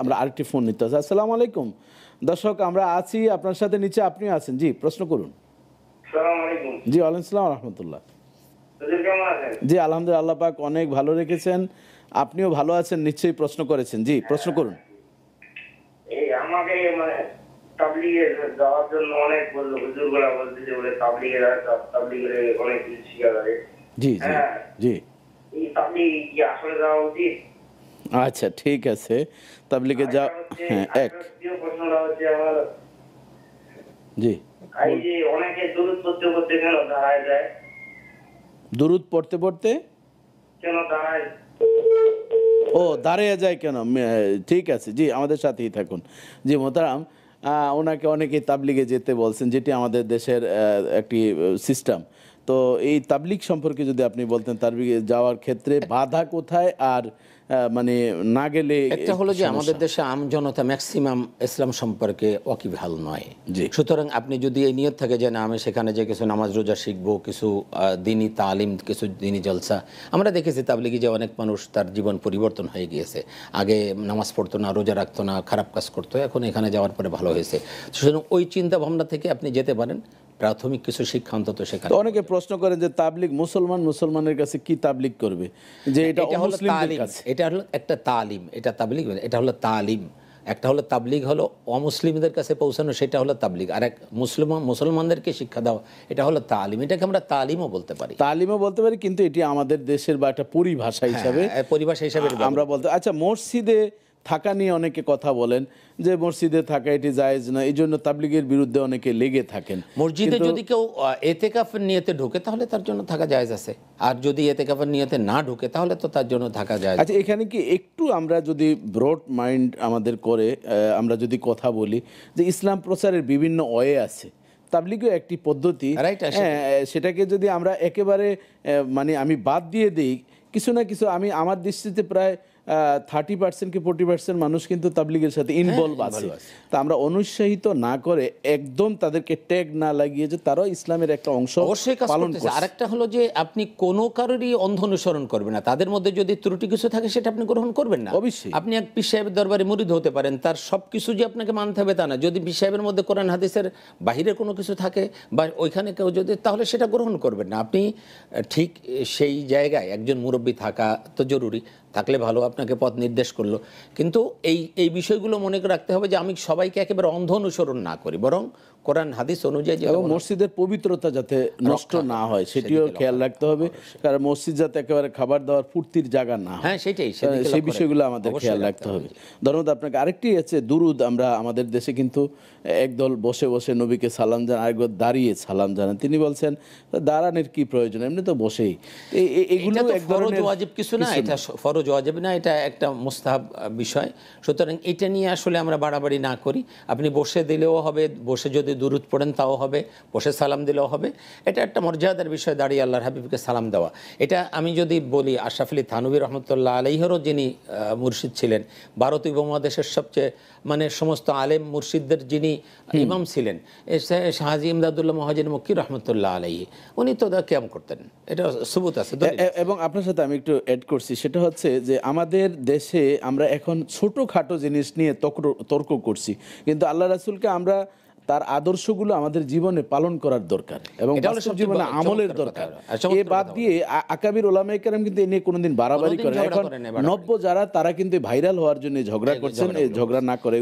আমরা আরেকটি ফোন নিতে আছি আসসালামু আলাইকুম দর্শক আমরা আছি আপনার সাথে নিচে আপনি আছেন জি প্রশ্ন করুন জি ওয়ালাইকুম রহমতুল্লাহ জি আলহামদুলিল্লাহ পাক অনেক ভালো রেখেছেন আপনিও ভালো আছেন নিশ্চয়ই প্রশ্ন করেছেন জি প্রশ্ন করুন মানে, জি জি হ্যাঁ। জি আচ্ছা ঠিক আছে তাবলিগে যা হ্যাঁ এক জি অনেকে দূরত পড়তে পড়তে ও দাঁড়িয়ে যায় কেন ঠিক আছে জি আমাদের সাথেই থাকুন জি মোতারাম ওনাকে অনেকে তাবলিগে যেতে বলছেন যেটি আমাদের দেশের একটি সিস্টেম তো এই তাবলিক সম্পর্কে যদি আপনি বলতেন তার যাওয়ার ক্ষেত্রে বাধা কোথায় আর মানে না গেলে একটা হলো যে আমাদের দেশে আম জনতা ম্যাক্সিমাম ইসলাম সম্পর্কে ওয়াকিবহাল নয় সুতরাং আপনি যদি এই নিয়ত থাকে যে না আমি সেখানে যে কিছু নামাজ রোজা শিখবো কিছু দিনই তালিম কিছু দিনই জলসা আমরা দেখেছি তাবলিগি যে অনেক মানুষ তার জীবন পরিবর্তন হয়ে গিয়েছে আগে নামাজ পড়তো না রোজা রাখতো না খারাপ কাজ করতো এখন এখানে যাওয়ার পরে ভালো হয়েছে সুতরাং ওই চিন্তা ভাবনা থেকে আপনি যেতে পারেন প্রাথমিক কিছু শিক্ষা অন্তত সেখানে অনেকে প্রশ্ন করেন যে তাবলিক মুসলমান মুসলমানের কাছে কি তাবলিক করবে যে এটা হলো তালিম এটা হলো একটা তালিম এটা তাবলিক মানে এটা হলো তালিম একটা হলো তাবলিক হলো অমুসলিমদের কাছে পৌঁছানো সেটা হলো তাবলিক আর এক মুসলমান মুসলমানদেরকে শিক্ষা দেওয়া এটা হলো তালিম এটাকে আমরা তালিমও বলতে পারি তালিমও বলতে পারি কিন্তু এটি আমাদের দেশের বা একটা পরিভাষা হ্যাঁ, হিসাবে হ্যাঁ, পরিভাষা হিসাবে আমরা বলতে আচ্ছা মসজিদে থাকা নিয়ে অনেকে কথা বলেন যে মসজিদে থাকা এটি জায়জ না এই জন্য তাবলিগের বিরুদ্ধে অনেকে লেগে থাকেন মসজিদে যদি কেউ এতেকাফ নিয়েতে ঢোকে তাহলে তার জন্য থাকা জায়জ আছে আর যদি এতেকাফের নিয়েতে না ঢোকে তাহলে তো তার জন্য থাকা যায় আচ্ছা এখানে কি একটু আমরা যদি ব্রড মাইন্ড আমাদের করে আমরা যদি কথা বলি যে ইসলাম প্রচারের বিভিন্ন অয়ে আছে তাবলিগও একটি পদ্ধতি হ্যাঁ, সেটাকে যদি আমরা একেবারে মানে আমি বাদ দিয়ে দিই কিছু না কিছু আমি আমার দৃষ্টিতে প্রায় থার্টি পার্সেন্ট কি ফোর্টি পার্সেন্ট মানুষ কিন্তু তাবলিগের সাথে ইনভলভ হ্যাঁ, আছে তা আমরা অনুৎসাহিত না করে একদম তাদেরকে ট্যাগ না লাগিয়ে যে তারাও ইসলামের একটা অংশ অবশ্যই পালন করছে আরেকটা হলো যে আপনি কোনো কারোরই অন্ধ অনুসরণ করবেন না তাদের মধ্যে যদি ত্রুটি কিছু থাকে সেটা আপনি গ্রহণ করবেন না অবশ্যই আপনি এক পীর সাহেবের দরবারে মুরিদ হতে পারেন তার সব কিছু যে আপনাকে মানতে হবে তা না যদি পীর সাহেবের মধ্যে কোরআন হাদিসের বাহিরে কোনো কিছু থাকে বা ওইখানে কেউ যদি তাহলে সেটা গ্রহণ করবেন না আপনি ঠিক সেই জায়গায় একজন মুরব্বী থাকা তো জরুরি থাকলে ভালো আপনাকে পথ নির্দেশ করলো কিন্তু এই এই বিষয়গুলো মনে রাখতে হবে যে আমি সবাইকে একেবারে অন্ধ অনুসরণ না করি বরং কোরআন হাদিস অনুযায়ী এবং মসজিদের পবিত্রতা যাতে নষ্ট না হয় সেটিও খেয়াল রাখতে হবে কারণ মসজিদ যাতে একেবারে খাবার দেওয়ার ফুর্তির জায়গা না হ্যাঁ সেটাই সেই বিষয়গুলো আমাদের খেয়াল রাখতে হবে ধন্যবাদ আপনাকে আরেকটি আছে দুরুদ আমরা আমাদের দেশে কিন্তু একদল বসে বসে নবীকে সালাম জানান আরেকবার দাঁড়িয়ে সালাম জানান তিনি বলছেন দাঁড়ানোর কি প্রয়োজন এমনি তো বসেই এগুলো কিছু না এটা ফরজ জোরে যাওয়া যাবে না এটা একটা মোস্তাহাব বিষয় সুতরাং এটা নিয়ে আসলে আমরা বাড়াবাড়ি না করি আপনি বসে দিলেও হবে বসে যদি দূরত পড়েন তাও হবে বসে সালাম দিলেও হবে এটা একটা মর্যাদার বিষয় দাঁড়িয়ে আল্লাহর হাবিবকে সালাম দেওয়া এটা আমি যদি বলি আশরাফ আলী থানবি রহমতুল্লাহ আলহিরও যিনি মুর্শিদ ছিলেন ভারত উপমহাদেশের সবচেয়ে মানে সমস্ত আলেম মুর্শিদদের যিনি ইমাম ছিলেন শাহাজি ইমদাদুল্লাহ মহাজিন মক্কি রহমতুল্লাহ আলহী উনি তো দা কেম করতেন এটা সুবুত আছে এবং আপনার সাথে আমি একটু অ্যাড করছি সেটা হচ্ছে হচ্ছে যে আমাদের দেশে আমরা এখন ছোটোখাটো জিনিস নিয়ে তর্ক করছি কিন্তু আল্লাহ রাসুলকে আমরা তার আদর্শগুলো আমাদের জীবনে পালন করার দরকার এবং জীবনে আমলের দরকার এ বাদ দিয়ে আকাবির ওলামাইকার কিন্তু এ নিয়ে কোনোদিন বাড়াবাড়ি করে এখন নব্য যারা তারা কিন্তু ভাইরাল হওয়ার জন্য ঝগড়া হ্যাঁ, করছেন ঝগড়া না করে